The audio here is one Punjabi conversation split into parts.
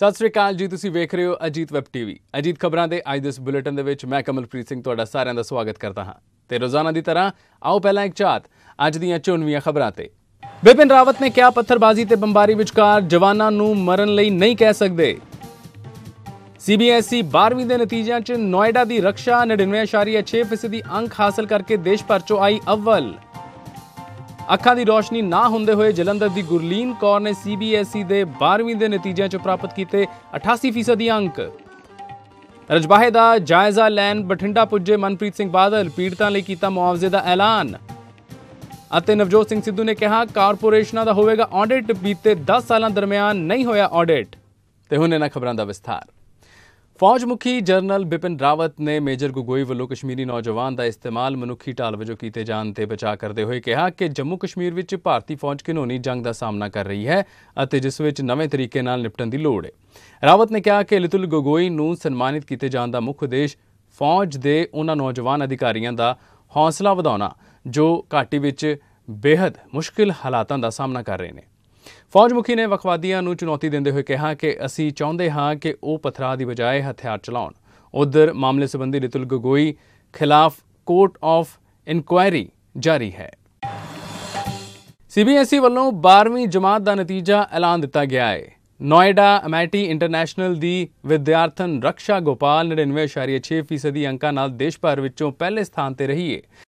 ਸਤਿ ਸ੍ਰੀ ਅਕਾਲ ਜੀ ਤੁਸੀਂ ਵੇਖ ਰਹੇ ਹੋ ਅਜੀਤ ਵੈਬ ਟੀਵੀ ਅਜੀਤ ਖਬਰਾਂ ਦੇ ਅੱਜ ਦੇ ਇਸ ਬੁਲੇਟਿਨ ਦੇ ਵਿੱਚ ਮੈਂ ਕਮਲਪ੍ਰੀਤ ਸਿੰਘ ਤੁਹਾਡਾ ਸਾਰਿਆਂ ਦਾ ਸਵਾਗਤ ਕਰਦਾ ਹਾਂ ਤੇ ਰੋਜ਼ਾਨਾ ਦੀ ਤਰ੍ਹਾਂ ਆਓ ਪਹਿਲਾਂ ਇੱਕ ਝਾਤ ਅੱਜ ਦੀਆਂ ਚੋਣਵੀਆਂ ਖਬਰਾਂ ਤੇ ਬਿਪਿਨ ਰਾਵਤ ਨੇ ਕਿਹਾ ਪੱਥਰਬਾਜ਼ੀ ਤੇ ਬੰਬਾਰੀ ਵਿਚਕਾਰ ਜਵਾਨਾਂ ਨੂੰ ਮਰਨ ਲਈ ਨਹੀਂ ਕਹਿ ਸਕਦੇ ਸੀਬੀਐਸਈ 12ਵੀਂ ਦੇ ਨਤੀਜਿਆਂ 'ਚ ਨੋਇਡਾ ਦੀ ਰਕਸ਼ਾ 99.6% ਅੰਕ ਹਾਸਲ ਕਰਕੇ ਦੇਸ਼ ਭਰ 'ਚੋਂ ਆਈ ਅਵਲ ਅੱਖਾਂ ਦੀ ਰੋਸ਼ਨੀ ਨਾ ਹੁੰਦੇ ਹੋਏ ਜਲੰਧਰ ਦੀ ਗੁਰਲੀਨ ਕੌਰ ਨੇ ਸੀਬੀਐਸਈ e ਦੇ 12ਵੇਂ ਦੇ ਨਤੀਜਿਆਂ 'ਚ ਪ੍ਰਾਪਤ ਕੀਤੇ 88% ਦੀ ਅੰਕ ਰਜਬਾਹੇ ਦਾ ਜਾਇਜ਼ਾ ਲੈਣ ਬਠਿੰਡਾ ਪੁੱਜੇ ਮਨਪ੍ਰੀਤ ਸਿੰਘ ਬਾਦਲ ਪੀੜਤਾਂ ਲਈ ਕੀਤਾ ਮੁਆਵਜ਼ੇ ਦਾ ਐਲਾਨ ਅਤੇ ਨਵਜੋਤ ਸਿੰਘ ਸਿੱਧੂ ਨੇ ਕਿਹਾ ਕਾਰਪੋਰੇਸ਼ਨਾਂ ਦਾ ਹੋਵੇਗਾ ਆਡਿਟ ਬੀਤੇ 10 ਸਾਲਾਂ ਦਰਮਿਆਨ ਨਹੀਂ ਹੋਇਆ ਆਡਿਟ ਤੇ ਹੁਣ ਇਹਨਾਂ ਖਬਰਾਂ ਦਾ ਵਿਸਥਾਰ ਫੌਜ ਮੁਖੀ ਜਨਰਲ ਬਿਪਨ ਰਾਵਤ ਨੇ ਮੇਜਰ ਗੁਗੋਈ ਵੱਲੋਂ ਕਸ਼ਮੀਰੀ ਨੌਜਵਾਨ ਦਾ ਇਸਤੇਮਾਲ ਮਨੁੱਖੀ ਢਾਲ ਵਜੋਂ ਕੀਤੇ ਜਾਣ ਤੇ ਬਚਾ ਕਰਦੇ ਹੋਏ ਕਿਹਾ ਕਿ ਜੰਮੂ ਕਸ਼ਮੀਰ ਵਿੱਚ ਭਾਰਤੀ ਫੌਜ ਕਿਨੋਨੀ ਜੰਗ ਦਾ ਸਾਹਮਣਾ ਕਰ ਰਹੀ ਹੈ ਅਤੇ ਜਿਸ ਵਿੱਚ ਨਵੇਂ ਤਰੀਕੇ ਨਾਲ ਨਿਪਟਣ ਦੀ ਲੋੜ ਹੈ ਰਾਵਤ ਨੇ ਕਿਹਾ ਕਿ ਲਿਤੁਲ ਗੁਗੋਈ ਨੂੰ ਸਨਮਾਨਿਤ ਕੀਤੇ ਜਾਣ ਦਾ ਮੁੱਖ ਉਦੇਸ਼ ਫੌਜ ਦੇ ਉਹਨਾਂ ਨੌਜਵਾਨ ਅਧਿਕਾਰੀਆਂ ਦਾ ਹੌਸਲਾ ਵਧਾਉਣਾ ਜੋ ਘਾਟੀ ਵਿੱਚ ਬੇहद ਮੁਸ਼ਕਿਲ ਹਾਲਾਤਾਂ ਦਾ ਸਾਹਮਣਾ ਕਰ ਰਹੇ ਨੇ ਫੌਜ ਮੁਖੀ ਨੇ ਵਖਵਾਦੀਆਂ ਨੂੰ ਚੁਣੌਤੀ ਦਿੰਦੇ ਹੋਏ ਕਿਹਾ ਕਿ ਅਸੀਂ ਚਾਹੁੰਦੇ ਹਾਂ ਕਿ ਉਹ ਪਥਰਾ ਦੀ ਬਜਾਏ ਹਥਿਆਰ ਚਲਾਉਣ ਉਧਰ ਮਾਮਲੇ ਸੰਬੰਧੀ ਰਿਤੁਲ ਗਗੋਈ ਖਿਲਾਫ ਕੋਰਟ ਆਫ ਇਨਕੁਆਇਰੀ ਜਾਰੀ ਹੈ ਸੀਬੀਐਸਈ ਵੱਲੋਂ 12ਵੀਂ ਜਮਾਤ ਦਾ ਨਤੀਜਾ ਐਲਾਨ ਦਿੱਤਾ ਗਿਆ ਹੈ ਨੋਇਡਾ ਅਮੈਟੀ ਇੰਟਰਨੈਸ਼ਨਲ ਦੀ ਵਿਦਿਆਰਥਣ ਰਕਸ਼ਾ ਗੋਪਾਲ 99.6% ਅੰਕਾਂ ਨਾਲ ਦੇਸ਼ ਭਰ ਵਿੱਚੋਂ ਪਹਿਲੇ ਸਥਾਨ ਤੇ ਰਹੀ ਹੈ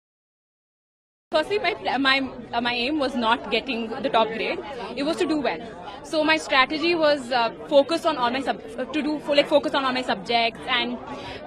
Firstly, my, my, uh, my aim was not getting the top grade. It was to do well. So my strategy was uh, focus on all my sub uh, to do like focus on all my subjects and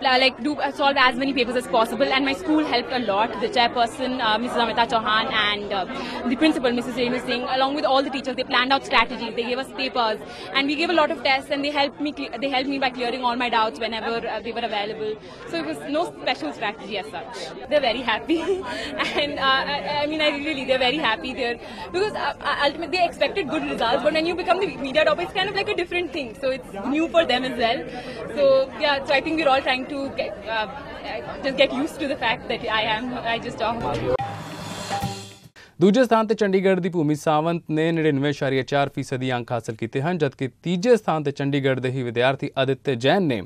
like do uh, solve as many papers as possible. And my school helped a lot. The chairperson, uh, Mrs. Amita Chauhan, and uh, the principal, Mrs. Renu Singh, along with all the teachers, they planned out strategies. They gave us papers, and we gave a lot of tests. And they helped me. They helped me by clearing all my doubts whenever they were available. So it was no special strategy as such. They're very happy, and I, I, mean, I really, they're very happy there because uh, uh, ultimately they expected good results, but when you become the media top, it's kind of like a different thing. So it's new for them as well. So yeah, so I think we're all trying to get, uh, just get used to the fact that I am. I just talk. ਦੂਜੇ ਸਥਾਨ ਤੇ ਚੰਡੀਗੜ੍ਹ ਦੀ ਭੂਮੀ ਸਾਵੰਤ ਨੇ 99.4% ਦੀ ਅੰਕ ਹਾਸਲ ਕੀਤੇ ਹਨ ਜਦਕਿ ਤੀਜੇ ਸਥਾਨ ਤੇ ਚੰਡੀਗੜ੍ਹ ਦੇ ਹੀ ਵਿਦਿਆਰਥੀ ਅਦਿੱਤ ਜੈਨ ਨੇ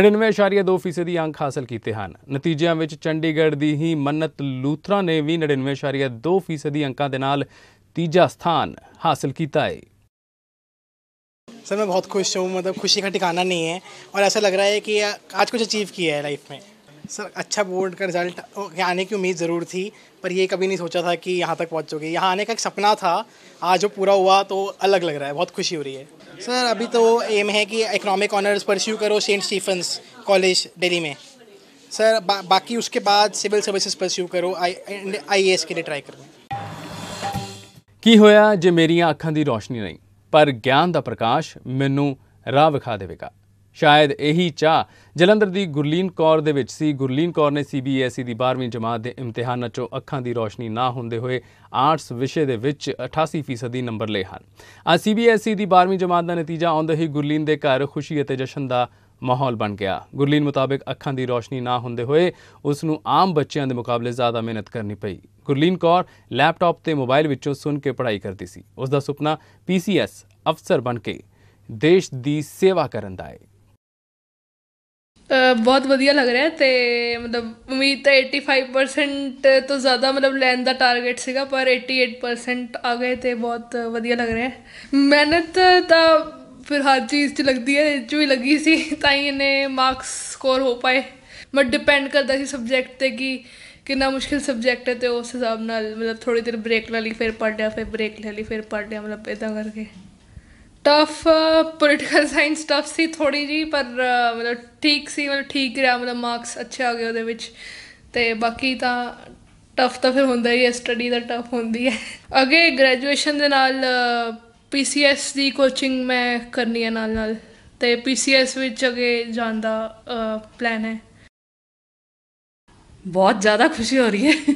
99.2% ਦੀ ਅੰਕ ਹਾਸਲ ਕੀਤੇ ਹਨ ਨਤੀਜਿਆਂ ਵਿੱਚ ਚੰਡੀਗੜ੍ਹ ਦੀ ਹੀ ਮੰਨਤ ਲੂਥਰਾ ਨੇ ਵੀ 99.2% ਦੀ ਅੰਕਾਂ ਦੇ ਨਾਲ ਤੀਜਾ ਸਥਾਨ ਹਾਸਲ ਕੀਤਾ ਹੈ ਸਰ ਮੈਂ ਬਹੁਤ ਖੁਸ਼ ਹਾਂ ਮਤਲਬ ਖੁਸ਼ੀ ਦਾ ਟਿਕਾਣਾ ਨਹੀਂ ਹੈ ਔਰ ਐਸਾ ਲੱਗ ਰਿਹਾ ਹੈ ਕਿ ਅੱਜ ਕੁਝ ਅਚੀਵ ਕੀਤਾ ਹੈ ਲਾਈਫ ਮੇਂ सर अच्छा बोर्ड का रिजल्ट आने की उम्मीद ज़रूर थी पर ये कभी नहीं सोचा था कि यहाँ तक पहुँचोगे यहाँ आने का एक सपना था आज जो पूरा हुआ तो अलग लग रहा है बहुत खुशी हो रही है सर अभी तो एम है कि इकनॉमिक ऑनर्स परस्यू करो सेंट स्टीफन्स कॉलेज दिल्ली में सर बा, बाकी उसके बाद सिविल सर्विसेज परस्यू करो आई आई के लिए ट्राई करो की होया जो ਮੇਰੀਆਂ ਅੱਖਾਂ की रोशनी नहीं पर ज्ञान का प्रकाश मैनू राह विखा देगा ਸ਼ਾਇਦ ਇਹੀ ਚਾਹ ਜਲੰਧਰ ਦੀ ਗੁਰਲੀਨ ਕੌਰ ਦੇ ਵਿੱਚ ਸੀ ਗੁਰਲੀਨ ਕੌਰ ਨੇ ਸੀਬੀਐਸਈ e ਦੀ 12ਵੀਂ ਜਮਾਤ ਦੇ ਇਮਤਿਹਾਨਾਂ 'ਚੋਂ ਅੱਖਾਂ ਦੀ ਰੋਸ਼ਨੀ ਨਾ ਹੁੰਦੇ ਹੋਏ ਆਰਟਸ ਵਿਸ਼ੇ ਦੇ ਵਿੱਚ 88% ਦੀ ਨੰਬਰ ਲਏ ਹਨ ਆ ਸੀਬੀਐਸਈ e ਦੀ 12ਵੀਂ ਜਮਾਤ ਦਾ ਨਤੀਜਾ ਆਉਂਦੇ ਹੀ ਗੁਰਲੀਨ ਦੇ ਘਰ ਖੁਸ਼ੀ ਅਤੇ ਜਸ਼ਨ ਦਾ ਮਾਹੌਲ ਬਣ ਗਿਆ ਗੁਰਲੀਨ ਮੁਤਾਬਕ ਅੱਖਾਂ ਦੀ ਰੋਸ਼ਨੀ ਨਾ ਹੁੰਦੇ ਹੋਏ ਉਸ ਨੂੰ ਆਮ ਬੱਚਿਆਂ ਦੇ ਮੁਕਾਬਲੇ ਜ਼ਿਆਦਾ ਮਿਹਨਤ ਕਰਨੀ ਪਈ ਗੁਰਲੀਨ ਕੌਰ ਲੈਪਟਾਪ ਤੇ ਮੋਬਾਈਲ ਵਿੱਚੋਂ ਸੁਣ ਕੇ ਪੜ੍ਹਾਈ ਕਰਦੀ ਸੀ ਉਸ ਦਾ ਸੁਪਨਾ ਪੀਸੀਐਸ ਅਫਸਰ ਬਣ ਕੇ ਦੇਸ਼ ਦੀ ਸੇਵਾ ਕਰਨ ਦਾ ਹੈ ਬਹੁਤ ਵਧੀਆ ਲੱਗ ਰਿਹਾ ਤੇ ਮਤਲਬ ਉਮੀਦ ਤਾਂ 85% ਤੋਂ ਜ਼ਿਆਦਾ ਮਤਲਬ ਲੈਣ ਦਾ ਟਾਰਗੇਟ ਸੀਗਾ ਪਰ 88% ਆ ਗਏ ਤੇ ਬਹੁਤ ਵਧੀਆ ਲੱਗ ਰਿਹਾ ਮਿਹਨਤ ਤਾਂ ਫਿਰ ਹਰ ਚੀਜ਼ 'ਚ ਲੱਗਦੀ ਹੈ ਇਹ 'ਚ ਵੀ ਲੱਗੀ ਸੀ ਤਾਂ ਹੀ ਇਹਨੇ ਮਾਰਕਸ ਸਕੋਰ ਹੋ ਪਾਏ ਮਤ ਡਿਪੈਂਡ ਕਰਦਾ ਸੀ ਸਬਜੈਕਟ ਤੇ ਕਿ ਕਿੰਨਾ ਮੁਸ਼ਕਿਲ ਸਬਜੈਕਟ ਹੈ ਤੇ ਉਸ ਹਿਸਾਬ ਨਾਲ ਮਤਲਬ ਥੋੜੀ ਦਿਨ ਬ੍ਰੇਕ ਲੈ ਲਈ ਫਿਰ ਪੜ੍ਹ ਲਿਆ ਫਿਰ ਬ੍ਰੇਕ ਲੈ ਲਈ ਫਿਰ ਪੜ੍ਹ ਲਿਆ ਮਤਲਬ ਇਦਾਂ ਕਰਕੇ ਟਫ ਪੋਲੀਟੀਕਲ ਸਾਇੰਸ ਟਫ ਸੀ ਥੋੜੀ ਜੀ ਪਰ uh, ਮਤਲਬ ਠੀਕ ਸੀ ਮਤਲਬ ਠੀਕ ਰਿਹਾ ਮਤਲਬ ਮਾਰਕਸ ਅੱਛੇ ਆ ਗਏ ਉਹਦੇ ਵਿੱਚ ਤੇ ਬਾਕੀ ਤਾਂ ਟਫ ਤਾਂ ਫਿਰ ਹੁੰਦਾ ਹੀ ਹੈ ਸਟੱਡੀ ਦਾ ਟਫ ਹੁੰਦੀ ਹੈ ਅਗੇ ਗ੍ਰੈਜੂਏਸ਼ਨ ਦੇ ਨਾਲ ਪੀਸੀਐਸ uh, ਦੀ ਕੋਚਿੰਗ ਮੈਂ ਕਰਨੀ ਹੈ ਨਾਲ ਨਾਲ ਤੇ ਪੀਸੀਐਸ ਵਿੱਚ ਅਗੇ ਜਾਣ ਦਾ ਪਲਾਨ uh, ਹੈ ਬਹੁਤ ਜ਼ਿਆਦਾ ਖੁਸ਼ੀ ਹੋ ਰਹੀ ਹੈ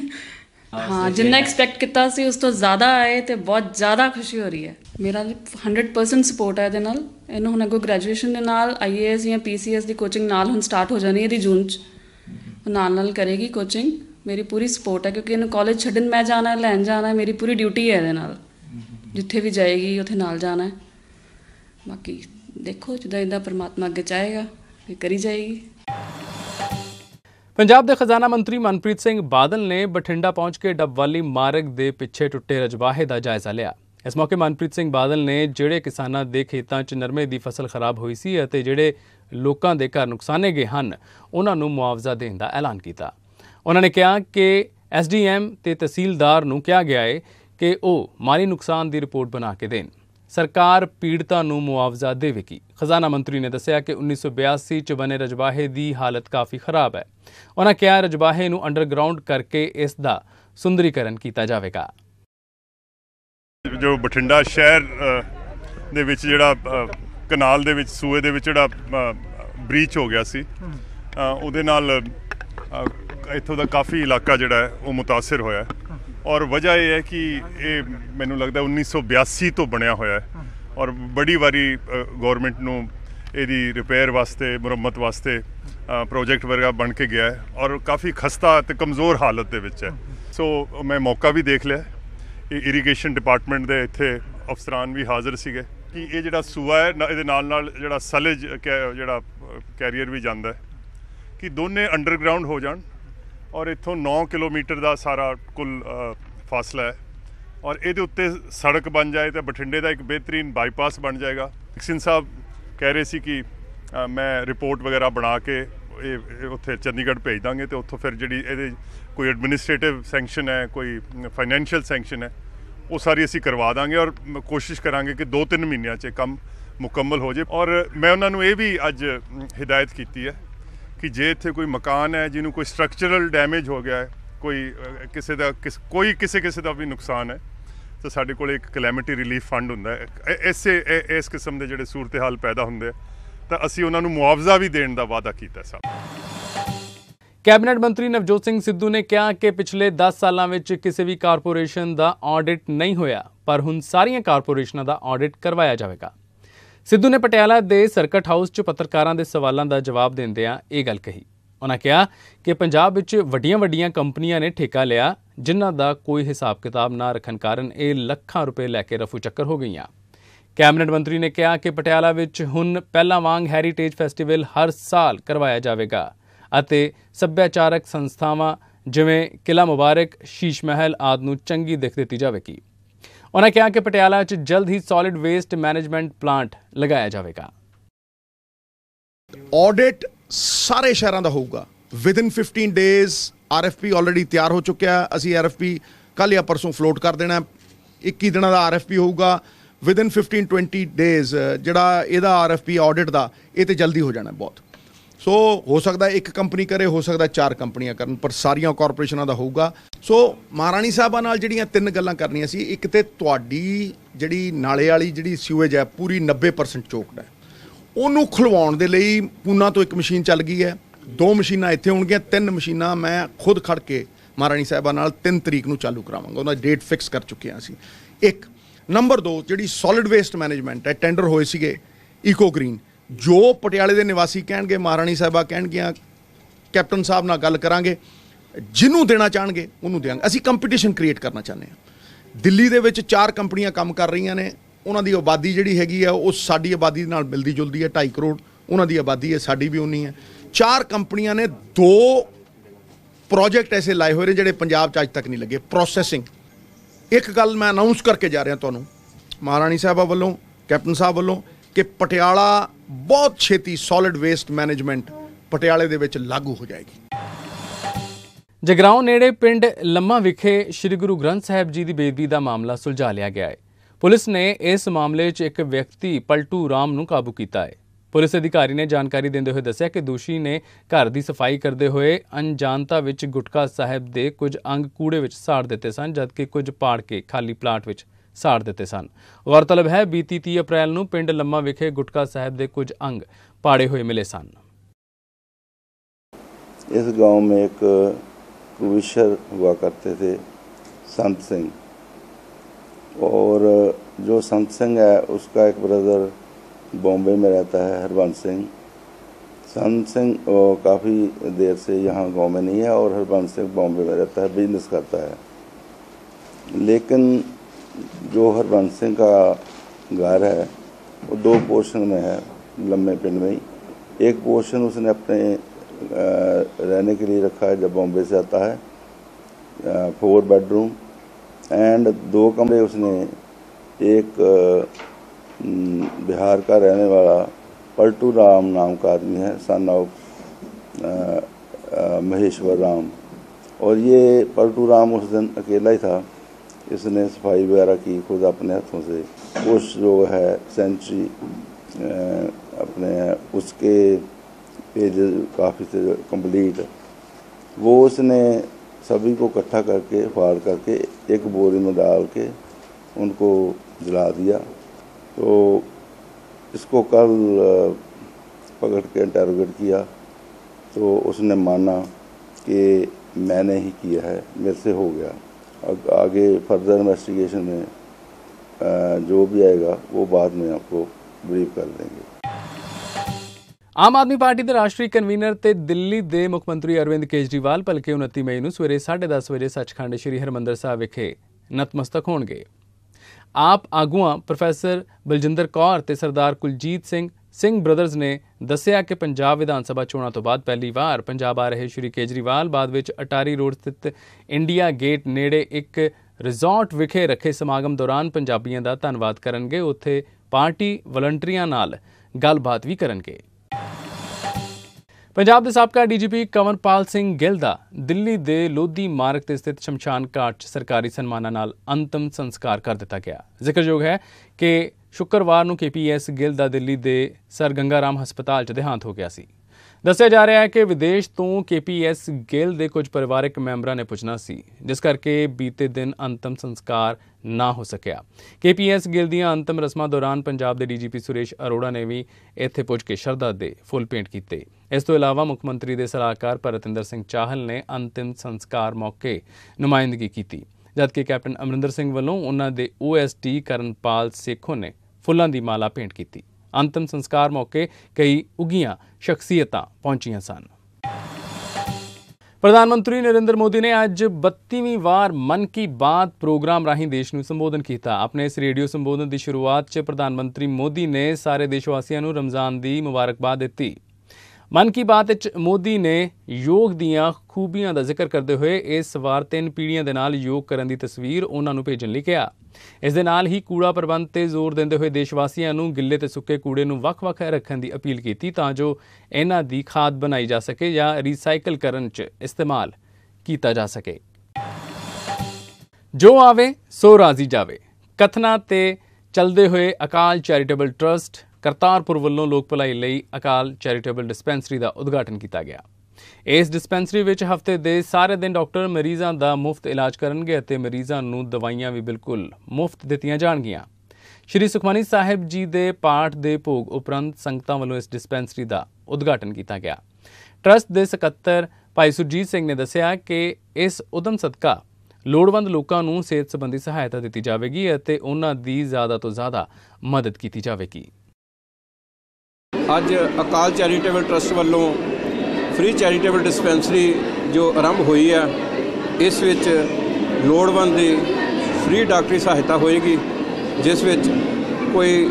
ਹਾਂ ਜਿੰਨਾ ਐਕਸਪੈਕਟ ਕੀਤਾ ਸੀ ਉਸ ਤੋਂ ਜ਼ਿਆਦਾ ਆਏ ਤੇ ਬਹੁਤ ਜ਼ਿਆਦਾ ਖੁਸ਼ੀ ਹੋ ਰਹੀ ਹੈ ਮੇਰਾ 100% ਸਪੋਰਟ ਹੈ ਇਹਦੇ ਨਾਲ ਇਹਨੂੰ ਹੁਣ ਅਗੋ ਗ੍ਰੈਜੂਏਸ਼ਨ ਦੇ ਨਾਲ ਆਈਏਐਸ ਜਾਂ ਪੀਸੀਐਸ ਦੀ ਕੋਚਿੰਗ ਨਾਲ ਹੁਣ ਸਟਾਰਟ ਹੋ ਜਾਣੀ ਹੈ ਦੀ ਜੂਨ ਚ ਨਾਲ ਨਾਲ ਕਰੇਗੀ ਕੋਚਿੰਗ ਮੇਰੀ ਪੂਰੀ ਸਪੋਰਟ ਹੈ ਕਿਉਂਕਿ ਇਹਨੂੰ ਕਾਲਜ ਛੱਡਣ ਮੈਂ ਜਾਣਾ ਲੈਣ ਜਾਣਾ ਮੇਰੀ ਪੂਰੀ ਡਿਊਟੀ ਹੈ ਇਹਦੇ ਨਾਲ ਜਿੱਥੇ ਵੀ ਜਾਏਗੀ ਉੱਥੇ ਨਾਲ ਜਾਣਾ ਹੈ ਬਾਕੀ ਦੇਖੋ ਜਿੱਦਾਂ ਇਹਦਾ ਪਰਮਾਤਮਾ ਅੱਗੇ ਚਾਹੇਗਾ ਇਹ ਕਰੀ ਜਾਏਗੀ ਪੰਜਾਬ ਦੇ ਖਜ਼ਾਨਾ ਮੰਤਰੀ ਮਨਪ੍ਰੀਤ ਸਿੰਘ ਬਾਦਲ ਨੇ ਬਠਿੰਡਾ ਪਹੁੰਚ ਕੇ ਡੱਬਵਾਲੀ ਮਾਰਗ ਦੇ ਪਿੱਛੇ ਟੁੱਟੇ ਰਜਵਾਹੇ ਦਾ ਜਾਇਜ਼ਾ ਲਿਆ ਇਸ ਮੌਕੇ ਮਨਪ੍ਰੀਤ ਸਿੰਘ ਬਾਦਲ ਨੇ ਜਿਹੜੇ ਕਿਸਾਨਾਂ ਦੇ ਖੇਤਾਂ 'ਚ ਨਰਮੇ ਦੀ ਫਸਲ ਖਰਾਬ ਹੋਈ ਸੀ ਅਤੇ ਜਿਹੜੇ ਲੋਕਾਂ ਦੇ ਘਰ ਨੁਕਸਾਨੇ ਗਏ ਹਨ ਉਹਨਾਂ ਨੂੰ ਮੁਆਵਜ਼ਾ ਦੇਣ ਦਾ ਐਲਾਨ ਕੀਤਾ ਉਹਨਾਂ ਨੇ ਕਿਹਾ ਕਿ ਐਸਡੀਐਮ ਤੇ ਤਹਿਸੀਲਦਾਰ ਨੂੰ ਕਿਹਾ ਗਿਆ ਹੈ ਕਿ ਉਹ ਮਾਲੀ ਨੁਕਸਾਨ ਦੀ ਰਿਪੋਰਟ ਬਣਾ ਕੇ ਦੇਣ ਸਰਕਾਰ ਪੀੜਤਾਂ ਨੂੰ ਮੁਆਵਜ਼ਾ ਦੇਵੇਗੀ ਖਜ਼ਾਨਾ ਮੰਤਰੀ ਨੇ ਦੱਸਿਆ ਕਿ 1982 ਚ ਬਨੇ ਰਜਵਾਹੇ ਦੀ ਹਾਲਤ ਕਾਫੀ ਖਰਾਬ ਹੈ ਉਹਨਾਂ ਕਿਹਾ ਰਜਵਾਹੇ ਨੂੰ ਅੰਡਰਗਰਾਉਂਡ ਕਰਕੇ ਇਸ ਦਾ ਸੁੰਦਰੀਕਰਨ ਕੀਤਾ ਜਾਵੇਗਾ ਜੋ ਬਠਿੰਡਾ ਸ਼ਹਿਰ ਦੇ ਵਿੱਚ ਜਿਹੜਾ ਕਨਾਲ ਦੇ ਵਿੱਚ ਸੂਏ ਦੇ ਵਿੱਚ ਜਿਹੜਾ ਬ੍ਰੀਚ ਹੋ ਗਿਆ ਸੀ ਉਹਦੇ ਨਾਲ ਇੱਥੋਂ ਦਾ ਕਾਫੀ ਇਲਾਕਾ ਜਿਹੜਾ ਹੈ ਉਹ ਮੁਤਾਸਰ ਹੋਇਆ ਹੈ ਔਰ ਵਜ੍ਹਾ ਇਹ ਹੈ ਕਿ ਇਹ ਮੈਨੂੰ ਲੱਗਦਾ 1982 ਤੋਂ ਬਣਿਆ ਹੋਇਆ ਹੈ ਔਰ ਬੜੀ ਵਾਰੀ ਗਵਰਨਮੈਂਟ ਨੂੰ ਇਹਦੀ ਰਿਪੇਅਰ ਵਾਸਤੇ ਮੁਰੰਮਤ ਵਾਸਤੇ ਪ੍ਰੋਜੈਕਟ ਵਰਗਾ ਬਣ ਕੇ ਗਿਆ ਹੈ ਔਰ ਕਾਫੀ ਖਸਤਾ ਤੇ ਕਮਜ਼ੋਰ ਹਾਲਤ ਦੇ ਵਿੱਚ ਹੈ ਸੋ ਮੈਂ ਮੌਕਾ ਵੀ ਦੇਖ ਲਿਆ ਇਹ ਇਰੀਗੇਸ਼ਨ ਡਿਪਾਰਟਮੈਂਟ ਦੇ ਇੱਥੇ ਅਫਸਰਾਨ ਵੀ ਹਾਜ਼ਰ ਸੀਗੇ ਕਿ ਇਹ ਜਿਹੜਾ ਸੂਆ ਹੈ ਇਹਦੇ ਨਾਲ ਨਾਲ ਜਿਹੜਾ ਸਲੇਜ ਜਿਹੜਾ ਕੈਰੀਅਰ ਵੀ ਜਾਂਦਾ ਹੈ ਕਿ ਦੋਨੇ ਅੰਡਰਗਰਾਉਂਡ ਹੋ ਜਾਣ ਔਰ ਇੱਥੋਂ 9 ਕਿਲੋਮੀਟਰ ਦਾ ਸਾਰਾ ਕੁੱਲ ਫਾਸਲਾ ਹੈ ਔਰ ਇਹਦੇ ਉੱਤੇ ਸੜਕ ਬਣ ਜਾਏ ਤਾਂ ਬਠਿੰਡੇ ਦਾ ਇੱਕ ਬਿਹਤਰੀਨ ਬਾਈਪਾਸ ਬਣ ਜਾਏਗਾ ਸਿੰਘ ਸਾਹਿਬ ਕਹਿ ਰਹੇ ਸੀ ਕਿ ਮੈਂ ਰਿਪੋਰਟ ਵਗੈਰਾ ਬਣਾ ਕੇ ਇਹ ਉੱਥੇ ਚੰਡੀਗੜ੍ਹ ਭੇਜ ਦਾਂਗੇ ਤੇ ਉੱਥੋਂ ਫਿਰ ਜਿਹੜੀ ਇਹਦੇ ਕੋਈ ਐਡਮਿਨਿਸਟ੍ਰੇਟਿਵ ਸੈਂਕਸ਼ਨ ਹੈ ਕੋਈ ਫਾਈਨੈਂਸ਼ੀਅਲ ਸੈਂਕਸ਼ਨ ਹੈ ਉਹ ਸਾਰੀ ਅਸੀਂ ਕਰਵਾ ਦਾਂਗੇ ਔਰ ਕੋਸ਼ਿਸ਼ ਕਰਾਂਗੇ ਕਿ 2-3 ਮਹੀਨਿਆਂ 'ਚ ਕੰਮ ਮੁਕੰਮਲ ਹੋ ਜੇ ਔਰ ਮੈਂ ਉਹਨਾਂ ਨੂੰ ਇਹ ਵੀ ਅੱਜ ਹਿਦਾਇਤ ਕੀਤੀ ਹੈ ਕਿ ਜੇ ਇੱਥੇ ਕੋਈ ਮਕਾਨ ਹੈ ਜਿਹਨੂੰ ਕੋਈ ਸਟਰਕਚਰਲ ਡੈਮੇਜ ਹੋ ਗਿਆ ਹੈ ਕੋਈ ਕਿਸੇ ਦਾ ਕੋਈ ਕਿਸੇ ਕਿਸੇ ਦਾ ਵੀ ਨੁਕਸਾਨ ਹੈ ਤਾਂ ਸਾਡੇ ਕੋਲ ਇੱਕ ਕਲੈਮਿਟੀ ਰਿਲੀਫ ਫੰਡ ਹੁੰਦਾ ਹੈ ਇਸੇ ਇਸ ਕਿਸਮ ਦੇ ਜਿਹੜੇ ਸੂਰਤ-ਹਾਲ ਪੈਦਾ ਹੁੰਦੇ ਆ ਤਾਂ ਅਸੀਂ ਉਹਨਾਂ ਨੂੰ ਮੁਆਵਜ਼ਾ ਵੀ ਦੇਣ ਦਾ ਵਾਅਦਾ ਕੀਤਾ ਸਭ ਕੈਬਨਿਟ ਮੰਤਰੀ ਨਵਜੋਤ ਸਿੰਘ ਸਿੱਧੂ ਨੇ ਕਿਹਾ ਕਿ ਪਿਛਲੇ 10 ਸਾਲਾਂ ਵਿੱਚ ਕਿਸੇ ਵੀ ਕਾਰਪੋਰੇਸ਼ਨ ਦਾ ਆਡਿਟ ਨਹੀਂ ਹੋਇਆ ਪਰ ਹੁਣ ਸਾਰੀਆਂ ਕਾਰਪੋਰੇਸ਼ਨਾਂ ਦਾ ਆਡਿਟ ਕਰਵਾਇਆ ਜਾਵੇਗਾ ਸਿੱਧੂ ਨੇ ਪਟਿਆਲਾ ਦੇ ਸਰਕਟ ਹਾਊਸ 'ਚ ਪੱਤਰਕਾਰਾਂ ਦੇ ਸਵਾਲਾਂ ਦਾ ਜਵਾਬ ਦਿੰਦਿਆਂ ਇਹ ਗੱਲ ਕਹੀ ਉਹਨਾਂ ਕਿਹਾ ਕਿ ਪੰਜਾਬ ਵਿੱਚ ਵੱਡੀਆਂ-ਵੱਡੀਆਂ ਕੰਪਨੀਆਂ ਨੇ ਠੇਕਾ ਲਿਆ ਜਿਨ੍ਹਾਂ ਦਾ ਕੋਈ ਹਿਸਾਬ-ਕਿਤਾਬ ਨਾ ਰੱਖਣ ਕਾਰਨ ਇਹ ਲੱਖਾਂ ਰੁਪਏ ਲੈ ਕੇ ਰਫੂ ਚੱਕਰ ਹੋ ਗਈਆਂ ਕੈਬਨਿਟ ਮੰਤਰੀ ਨੇ ਕਿਹਾ ਕਿ ਪਟਿਆਲਾ ਵਿੱਚ ਹੁਣ ਪਹਿਲਾ ਵਾਂਗ ਹੈਰੀਟੇਜ ਫੈਸਟੀਵਲ ਹਰ ਸਾਲ ਕਰਵਾਇਆ ਜਾਵੇਗਾ ਅਤੇ ਸੱਭਿਆਚਾਰਕ ਸੰਸਥਾਵਾਂ ਜਿਵੇਂ ਕਿਲਾ ਮੁਬਾਰਕ ਸ਼ੀਸ਼ ਮਹਿਲ ਆਦ ਨੂੰ ਚੰਗੀ ਦਿੱਖ ਦਿੱਤੀ ਜਾਵੇਗੀ ਉਹਨਾਂ ਕਿਹਾ ਕਿ ਪਟਿਆਲਾ ਵਿੱਚ ਜਲਦ ਹੀ ਸੋਲਿਡ ਵੇਸਟ ਮੈਨੇਜਮੈਂਟ ਪਲਾਂਟ ਲਗਾਇਆ ਜਾਵੇਗਾ ਆਡਿਟ ਸਾਰੇ ਸ਼ਹਿਰਾਂ ਦਾ ਹੋਊਗਾ within 15 days RFP already ਤਿਆਰ ਹੋ ਚੁੱਕਿਆ ਅਸੀਂ ਆਰਐਫਪੀ ਕੱਲ ਜਾਂ ਪਰਸੋਂ ਫਲੋਟ ਕਰ ਦੇਣਾ 21 ਦਿਨਾਂ ਦਾ ਆਰਐਫਪੀ ਹੋਊਗਾ ਵਿਦ ਇਨ 15 20 ਡੇਜ਼ ਜਿਹੜਾ ਇਹਦਾ ਆਰਐਫਪੀ ਆਡਿਟ ਦਾ ਇਹ ਤੇ ਜਲਦੀ ਹੋ ਜਾਣਾ ਬਹੁਤ ਸੋ ਹੋ ਸਕਦਾ ਇੱਕ ਕੰਪਨੀ ਕਰੇ ਹੋ ਸਕਦਾ ਚਾਰ ਕੰਪਨੀਆਂ ਕਰਨ ਪਰ ਸਾਰੀਆਂ ਕਾਰਪੋਰੇਸ਼ਨਾਂ ਦਾ ਹੋਊਗਾ ਸੋ ਮਹਾਰਾਣੀ ਸਾਹਿਬਾ ਨਾਲ ਜਿਹੜੀਆਂ ਤਿੰਨ ਗੱਲਾਂ ਕਰਨੀਆਂ ਸੀ ਇੱਕ ਤੇ ਤੁਹਾਡੀ ਜਿਹੜੀ ਨਾਲੇ ਵਾਲੀ ਜਿਹੜੀ ਸੀਵੇਜ ਹੈ ਪੂਰੀ 90% ਚੋਕਡ ਹੈ ਉਹਨੂੰ ਖਲਵਾਉਣ ਦੇ ਲਈ ਪੂਨਾ ਤੋਂ ਇੱਕ ਮਸ਼ੀਨ ਚੱਲ ਗਈ ਹੈ ਦੋ ਮਸ਼ੀਨਾਂ ਇੱਥੇ ਹੋਣਗੀਆਂ ਤਿੰਨ ਮਸ਼ੀਨਾਂ ਮੈਂ ਖੁਦ ਖੜ ਕੇ ਮਹਾਰਾਣੀ ਸਾਹਿਬਾ ਨਾਲ 3 ਤਰੀਕ ਨੂੰ ਚਾਲੂ ਕਰਾਵਾਂਗਾ ਉਹਦਾ ਡੇਟ ਫਿਕਸ ਕਰ ਚੁੱਕੇ ਹਾਂ ਅਸੀਂ ਇੱਕ ਨੰਬਰ 2 ਜਿਹੜੀ ਸੋਲਿਡ ਵੇਸਟ ਮੈਨੇਜਮੈਂਟ ਹੈ ਟੈਂਡਰ ਹੋਏ ਸੀਗੇ ਇਕੋ ਗ੍ਰੀਨ ਜੋ ਪਟਿਆਲੇ ਦੇ ਨਿਵਾਸੀ ਕਹਿਣਗੇ ਮਹਾਰਾਣੀ ਸਾਹਿਬਾ ਕਹਿਣਗੀਆਂ ਕੈਪਟਨ ਸਾਹਿਬ ਨਾਲ ਗੱਲ ਕਰਾਂਗੇ ਜਿਹਨੂੰ ਦੇਣਾ ਚਾਹਣਗੇ ਉਹਨੂੰ ਦੇਵਾਂਗੇ ਅਸੀਂ ਕੰਪੀਟੀਸ਼ਨ ਕ੍ਰੀਏਟ ਕਰਨਾ ਚਾਹੁੰਦੇ ਹਾਂ ਦਿੱਲੀ ਦੇ ਵਿੱਚ ਚਾਰ ਕੰਪਨੀਆਂ ਕੰਮ ਕਰ ਰਹੀਆਂ ਨੇ ਉਹਨਾਂ ਦੀ ਆਬਾਦੀ ਜਿਹੜੀ ਹੈਗੀ ਆ ਉਹ ਸਾਡੀ ਆਬਾਦੀ ਨਾਲ ਮਿਲਦੀ ਜੁਲਦੀ ਹੈ 2.5 ਕਰੋੜ ਉਹਨਾਂ ਦੀ ਆਬਾਦੀ ਹੈ ਸਾਡੀ ਵੀ ਉਨੀ ਹੈ ਚਾਰ ਕੰਪਨੀਆਂ ਨੇ ਦੋ ਪ੍ਰੋਜੈਕਟ ਐਸੇ ਲਾਏ ਹੋਏ ਨੇ ਜਿਹੜੇ ਪੰਜਾਬ 'ਚ ਅਜ ਤੱਕ ਨਹੀਂ ਲੱਗੇ ਪ੍ਰੋਸੈਸਿੰਗ ਇੱਕ ਗੱਲ ਮੈਂ ਅਨਾਉਂਸ ਕਰਕੇ ਜਾ ਰਿਹਾ ਤੁਹਾਨੂੰ ਮਹਾਰਾਣੀ ਸਾਹਿਬਾ ਵੱਲੋਂ ਕੈਪਟਨ ਸਾਹਿਬ ਵੱਲੋਂ ਕਿ ਪਟਿਆਲਾ ਬਹੁਤ ਛੇਤੀ ਸੋਲਿਡ ਵੇਸਟ ਮੈਨੇਜਮੈਂਟ ਪਟਿਆਲੇ ਦੇ ਵਿੱਚ ਲਾਗੂ ਹੋ ਜਾਏਗੀ ਜਗਰਾਉਂ ਨੇੜੇ ਪਿੰਡ ਲੰਮਾ ਵਿਖੇ ਸ੍ਰੀ ਗੁਰੂ ਗ੍ਰੰਥ ਸਾਹਿਬ ਜੀ ਦੀ ਬੇਦਬੀ ਦਾ ਮਾਮਲਾ ਸੁਲਝਾ ਲਿਆ ਗਿਆ ਹੈ ਪੁਲਿਸ ਨੇ ਇਸ ਮਾਮਲੇ 'ਚ ਇੱਕ ਵਿਅਕਤੀ ਪਲਟੂ ਰਾਮ ਨੂੰ ਕਾਬੂ ਕੀਤਾ ਹੈ ਪੁਲਿਸ ਅਧਿਕਾਰੀ ਨੇ ਜਾਣਕਾਰੀ ਦਿੰਦੇ ਹੋਏ ਦੱਸਿਆ ਕਿ ਦੋਸ਼ੀ ਨੇ ਘਰ ਦੀ ਸਫਾਈ ਕਰਦੇ ਹੋਏ ਅਣਜਾਣਤਾ ਵਿੱਚ ਗੁਟਕਾ ਸਾਹਿਬ ਦੇ ਕੁਝ ਅੰਗ ਕੂੜੇ ਵਿੱਚ ਸਾੜ ਦਿੱਤੇ ਸਨ ਜਦਕਿ ਕੁਝ ਪਾੜ ਕੇ ਖਾਲੀ ਪਲਾਟ ਵਿੱਚ साड़ दिते ਸਨ ਗੌਰਤਲਬ ਹੈ ਬੀਤੀ 30 ਅਪ੍ਰੈਲ ਨੂੰ ਪਿੰਡ ਲੰਮਾ ਵਿਖੇ ਗੁਟਕਾ ਸਾਹਿਬ ਦੇ ਕੁਝ ਅੰਗ ਪਾੜੇ ਹੋਏ ਮਿਲੇ ਸਨ इस गांव में एक कुविशर हुआ करते थे संत सिंह और जो संत सिंह है उसका एक ब्रदर बॉम्बे में रहता है हरबंस सिंह संत सिंह काफ़ी देर से यहाँ गांव में नहीं है और हरबंस सिंह बॉम्बे में रहता है बिजनेस करता है लेकिन जो हरबंस सिंह का घर है वो दो पोर्शन में है लम्बे पिंड में ही एक पोर्शन उसने अपने रहने के लिए रखा है जब बॉम्बे से आता है फोर बेडरूम एंड दो कमरे उसने एक बिहार का रहने वाला पलटू राम नाम का आदमी है सन ऑफ महेश्वर राम और ये पलटू राम उस दिन अकेला ही था इसने सफाई वगैरह की खुद अपने हाथों से उस जो है सेंचुरी अपने उसके पेज काफ़ी से कंप्लीट वो उसने सभी को इकट्ठा करके फाड़ करके एक बोरी में डाल के उनको जला दिया तो इसको कल पकड़ के इंटरोगेट किया तो उसने माना कि मैंने ही किया है मेरे से हो गया आगे फर्दर इन्वेस्टिगेशन में जो भी आएगा वो बाद में आपको ब्रीफ कर देंगे ਆਮ ਆਦਮੀ ਪਾਰਟੀ ਦੇ ਰਾਸ਼ਟਰੀ ਕਨਵੀਨਰ ਤੇ ਦਿੱਲੀ ਦੇ ਮੁੱਖ ਮੰਤਰੀ ਅਰਵਿੰਦ ਕੇਜਰੀਵਾਲ ਭਲਕੇ 29 ਮਈ ਨੂੰ ਸਵੇਰੇ 10:30 ਵਜੇ ਸੱਚਖੰਡ ਸ੍ਰੀ ਹਰਮੰਦਰ ਸਾਹਿਬ ਵਿਖੇ ਨਤਮਸਤਕ ਹੋਣਗੇ ਆਪ ਆਗੂਆਂ ਪ੍ਰੋਫੈਸਰ ਬਲਜਿੰਦਰ ਕੌਰ ਤੇ ਸਰਦਾਰ ਕੁਲਜੀਤ ਸਿੰਘ ਸਿੰਘ ਬ੍ਰਦਰਜ਼ ਨੇ ਦੱਸਿਆ ਕਿ ਪੰਜਾਬ ਵਿਧਾਨ ਸਭਾ ਚੋਣਾਂ ਤੋਂ ਬਾਅਦ ਪਹਿਲੀ ਵਾਰ ਪੰਜਾਬ ਆ ਰਹੇ ਸ਼੍ਰੀ ਕੇਜਰੀਵਾਲ ਬਾਅਦ ਵਿੱਚ ਅਟਾਰੀ ਰੋਡ ਸਥਿਤ ਇੰਡੀਆ ਗੇਟ ਨੇੜੇ ਇੱਕ ਰਿਜ਼ੋਰਟ ਵਿਖੇ ਰੱਖੇ ਸਮਾਗਮ ਦੌਰਾਨ ਪੰਜਾਬੀਆਂ ਦਾ ਧੰਨਵਾਦ ਕਰਨਗੇ ਉੱਥੇ ਪਾਰਟੀ ਵਲੰਟੀਅਰਾਂ ਨਾਲ ਗੱਲਬਾਤ ਵੀ ਕਰਨਗੇ ਪੰਜਾਬ ਦੇ ਸਾਬਕਾ ਡੀਜੀਪੀ ਕਮਨਪਾਲ ਸਿੰਘ ਗਿੱਲ ਦਾ ਦਿੱਲੀ ਦੇ ਲੋਧੀ ਮਾਰਗ ਤੇ ਸਥਿਤ ਸ਼ਮਸ਼ਾਨ ਘਾਟ 'ਚ ਸਰਕਾਰੀ ਸਨਮਾਨਾਂ ਨਾਲ ਅੰਤਮ ਸੰਸਕਾਰ ਕਰ ਦਿੱਤਾ ਗਿਆ ਜ਼ਿਕਰਯੋਗ ਹੈ ਕਿ ਸ਼ੁੱਕਰਵਾਰ ਨੂੰ ਕੇਪੀਐਸ ਗਿੱਲ ਦਾ ਦਿੱਲੀ ਦੇ ਸਰ ਗੰਗਾ ਰਾਮ ਹਸਪਤਾਲ 'ਚ ਦੇਹਾਂਤ ਹੋ ਗਿਆ ਸੀ ਦੱਸਿਆ ਜਾ ਰਿਹਾ ਹੈ ਕਿ ਵਿਦੇਸ਼ ਤੋਂ ਕੇਪੀਐਸ ਗਿੱਲ ਦੇ ਕੁਝ ਪਰਿਵਾਰਕ ਮੈਂਬਰਾਂ ਨੇ ਪੁੱਛਣਾ ਸੀ ਜਿਸ ਕਰਕੇ ਬੀਤੇ ਦਿਨ ਅੰਤਮ ਸੰਸਕਾਰ ਨਾ ਹੋ ਸਕਿਆ ਕੇਪੀਐਸ ਗਿੱਲ ਦੀਆਂ ਅੰਤਮ ਰਸਮਾਂ ਦੌਰਾਨ ਪੰਜਾਬ ਦੇ ਡੀਜੀਪੀ ਸੁਰੇਸ਼ ਅਰੋੜਾ ਨੇ ਵੀ ਇੱਥੇ ਪਹੁੰਚ ਕੇ ਸ਼ਰਧਾ ਦੇ ਫੁੱਲ ਪੇਂਟ ਕੀਤੇ ਇਸ ਤੋਂ ਇਲਾਵਾ ਮੁੱਖ ਮੰਤਰੀ ਦੇ ਸਲਾਹਕਾਰ ਪਰਤਿੰਦਰ ਸਿੰਘ ਚਾਹਲ ਨੇ ਅੰਤਮ ਸੰਸਕਾਰ ਮੌਕੇ ਨੁਮਾਇੰਦਗੀ ਕੀਤੀ ਜਦਕਿ ਕੈਪਟਨ ਅਮਰਿੰਦਰ ਸਿੰਘ ਵੱਲੋਂ ਉਹਨਾਂ ਦੇ ਓਐਸਟੀ ਕਰਨਪਾਲ ਸੇਖੋ ਨੇ ਫੁੱਲਾਂ ਦੀ ਮਾਲਾ ਭੇਂਟ ਕੀਤੀ ਅੰਤਮ ਸੰਸਕਾਰ ਮੌਕੇ ਕਈ ਉਗੀਆਂ ਸ਼ਖਸੀਅਤਾਂ ਪਹੁੰਚੀਆਂ ਸਨ ਪ੍ਰਧਾਨ ਮੰਤਰੀ ਨਰਿੰਦਰ ਮੋਦੀ ਨੇ ਅੱਜ 32ਵੀਂ ਵਾਰ ਮਨ ਕੀ ਬਾਤ ਪ੍ਰੋਗਰਾਮ ਰਾਹੀਂ ਦੇਸ਼ ਨੂੰ ਸੰਬੋਧਨ ਕੀਤਾ ਆਪਣੇ ਇਸ ਰੇਡੀਓ ਸੰਬੋਧਨ ਦੀ ਸ਼ੁਰੂਆਤ 'ਚ ਪ੍ਰਧਾਨ ਮੰਤਰੀ ਮੋਦੀ ਨੇ ਸਾਰੇ ਦੇਸ਼ ਵਾਸੀਆਂ ਨੂੰ ਰਮਜ਼ਾਨ ਦੀ ਮੁਬਾਰਕਬਾਦ ਦਿੱਤੀ ਮਨ ਕੀ ਬਾਤ 'ਚ ਮੋਦੀ ਨੇ ਯੋਗ ਦੀਆਂ ਖੂਬੀਆਂ ਦਾ ਜ਼ਿਕਰ ਕਰਦੇ ਹੋਏ ਇਸ ਵਾਰ ਤਿੰਨ ਪੀੜ੍ਹੀਆਂ ਦੇ ਨਾਲ ਯੋਗ ਕਰਨ ਦੀ ਤਸਵੀਰ ਉਹਨਾਂ ਨੂੰ ਭੇਜਣ ਲਈ ਕਿਹਾ ਇਸ ਦੇ ਨਾਲ ਹੀ ਕੂੜਾ ਪ੍ਰਬੰਧ ਤੇ ਜ਼ੋਰ ਦਿੰਦੇ ਹੋਏ ਦੇਸ਼ ਵਾਸੀਆਂ ਨੂੰ ਗਿੱਲੇ ਤੇ ਸੁੱਕੇ ਕੂੜੇ ਨੂੰ ਵੱਖ-ਵੱਖ ਰੱਖਣ ਦੀ ਅਪੀਲ ਕੀਤੀ ਤਾਂ ਜੋ ਇਹਨਾਂ ਦੀ ਖਾਦ ਬਣਾਈ ਜਾ ਸਕੇ ਜਾਂ ਰੀਸਾਈਕਲ ਕਰਨ 'ਚ ਇਸਤੇਮਾਲ ਕੀਤਾ ਜਾ ਸਕੇ ਜੋ ਆਵੇ ਸੋ ਰਾਜ਼ੀ ਜਾਵੇ ਕਥਨਾ ਤੇ ਚਲਦੇ ਹੋਏ ਅਕਾਲ ਚੈਰੀਟੇਬਲ ਟਰਸਟ ਕਰਤਾਰਪੁਰ ਵੱਲੋਂ ਲੋਕ ਭਲਾਈ ਲਈ ਅਕਾਲ ਚੈਰੀਟੇਬਲ ਡਿਸਪੈਂਸਰੀ ਦਾ ਉਦਘਾਟਨ ਕੀਤਾ ਗਿਆ ਇਸ ਡਿਸਪੈਂਸਰੀ ਵਿੱਚ ਹਫਤੇ ਦੇ ਸਾਰੇ ਦਿਨ ਡਾਕਟਰ ਮਰੀਜ਼ਾਂ ਦਾ ਮੁਫਤ ਇਲਾਜ ਕਰਨਗੇ ਅਤੇ ਮਰੀਜ਼ਾਂ ਨੂੰ ਦਵਾਈਆਂ ਵੀ ਬਿਲਕੁਲ ਮੁਫਤ ਦਿੱਤੀਆਂ ਜਾਣਗੀਆਂ ਸ਼੍ਰੀ ਸੁਖਮਨੀ ਸਾਹਿਬ ਜੀ ਦੇ ਪਾਠ ਦੇ ਭੋਗ ਉਪਰੰਤ ਸੰਗਤਾਂ ਵੱਲੋਂ ਇਸ ਡਿਸਪੈਂਸਰੀ ਦਾ ਉਦਘਾਟਨ ਕੀਤਾ ਗਿਆ ਟਰਸਟ ਦੇ ਸਕੱਤਰ ਭਾਈ ਸੁਰਜੀਤ ਸਿੰਘ ਨੇ ਦੱਸਿਆ ਕਿ ਇਸ ਉਦਮ ਸਦਕਾ ਲੋੜਵੰਦ ਲੋਕਾਂ ਨੂੰ ਸਿਹਤ ਸੰਬੰਧੀ ਸਹਾਇਤਾ ਦਿੱਤੀ ਜਾਵੇਗੀ ਅਤੇ ਉਹਨਾਂ ਦੀ ਜ਼ਿਆਦਾ ਤੋਂ ਜ਼ਿਆਦਾ ਮਦਦ ਕੀਤੀ ਜਾਵੇਗੀ ਅੱਜ ਅਕਾਲ ਚੈਰੀਟੇਬਲ ਟਰਸਟ ਵੱਲੋਂ ਫ੍ਰੀ ਚੈਰੀਟੇਬਲ ਡਿਸਪੈਂਸਰੀ ਜੋ ਆਰੰਭ ਹੋਈ ਆ ਇਸ ਵਿੱਚ ਲੋੜਵੰਦ ਦੀ ਫ੍ਰੀ ਡਾਕਟਰੀ ਸਹਾਇਤਾ ਹੋਏਗੀ ਜਿਸ ਵਿੱਚ ਕੋਈ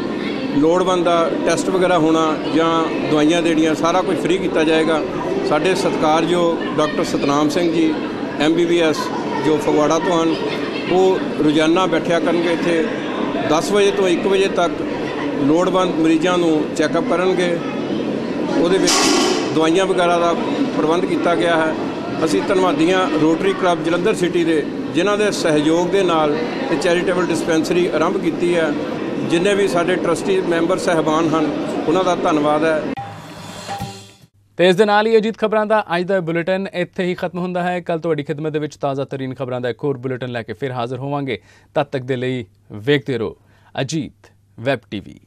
ਲੋੜਵੰਦ ਦਾ ਟੈਸਟ ਵਗੈਰਾ ਹੋਣਾ ਜਾਂ ਦਵਾਈਆਂ ਦੇਣੀਆਂ ਸਾਰਾ ਕੁਝ ਫ੍ਰੀ ਕੀਤਾ ਜਾਏਗਾ ਸਾਡੇ ਸਤਕਾਰਯੋਗ ਡਾਕਟਰ ਸਤਨਾਮ ਸਿੰਘ ਜੀ ਐਮਬੀਬੀਐਸ ਜੋ ਫਗਵਾੜਾ ਤੋਂ ਹਨ ਉਹ ਰੋਜ਼ਾਨਾ ਬੈਠਿਆ ਕਰਨਗੇ ਇੱਥੇ 10 ਵਜੇ ਤੋਂ 1 ਵਜੇ ਤੱਕ ਲੋੜਵੰਦ ਮਰੀਜ਼ਾਂ ਨੂੰ ਚੈੱਕਅਪ ਕਰਨਗੇ ਉਹਦੇ ਵਿੱਚ ਦਵਾਈਆਂ ਵਗੈਰਾ ਦਾ ਪ੍ਰਬੰਧ ਕੀਤਾ ਗਿਆ ਹੈ ਅਸੀਂ ਧੰਨਵਾਦੀਆਂ ਰੋਟਰੀ ਕਲੱਬ ਜਲੰਧਰ ਸਿਟੀ ਦੇ ਜਿਨ੍ਹਾਂ ਦੇ ਸਹਿਯੋਗ ਦੇ ਨਾਲ ਇਹ ਚੈਰੀਟੇਬਲ ਡਿਸਪੈਂਸਰੀ ਆਰੰਭ ਕੀਤੀ ਹੈ ਜਿੰਨੇ ਵੀ ਸਾਡੇ ਟਰਸਟੀ ਮੈਂਬਰ ਸਹਿਬਾਨ ਹਨ ਉਹਨਾਂ ਦਾ ਧੰਨਵਾਦ ਹੈ ਤੇ ਇਸ ਦੇ ਨਾਲ ਹੀ ਅਜੀਤ ਖਬਰਾਂ ਦਾ ਅੱਜ ਦਾ ਬੁਲੇਟਿਨ ਇੱਥੇ ਹੀ ਖਤਮ ਹੁੰਦਾ ਹੈ ਕੱਲ ਤੁਹਾਡੀ ਖਿਦਮਤ ਦੇ ਵਿੱਚ ਤਾਜ਼ਾ ਤਰੀਨ ਖਬਰਾਂ ਦਾ ਇੱਕ ਹੋਰ ਬੁਲੇਟਿਨ ਲੈ ਕੇ ਫਿਰ ਹਾਜ਼ਰ ਹੋਵਾਂਗੇ ਤਦ ਤੱਕ ਦੇ ਲਈ ਵੇਖਦੇ ਰਹੋ ਅਜੀਤ ਵੈਬ ਟੀਵੀ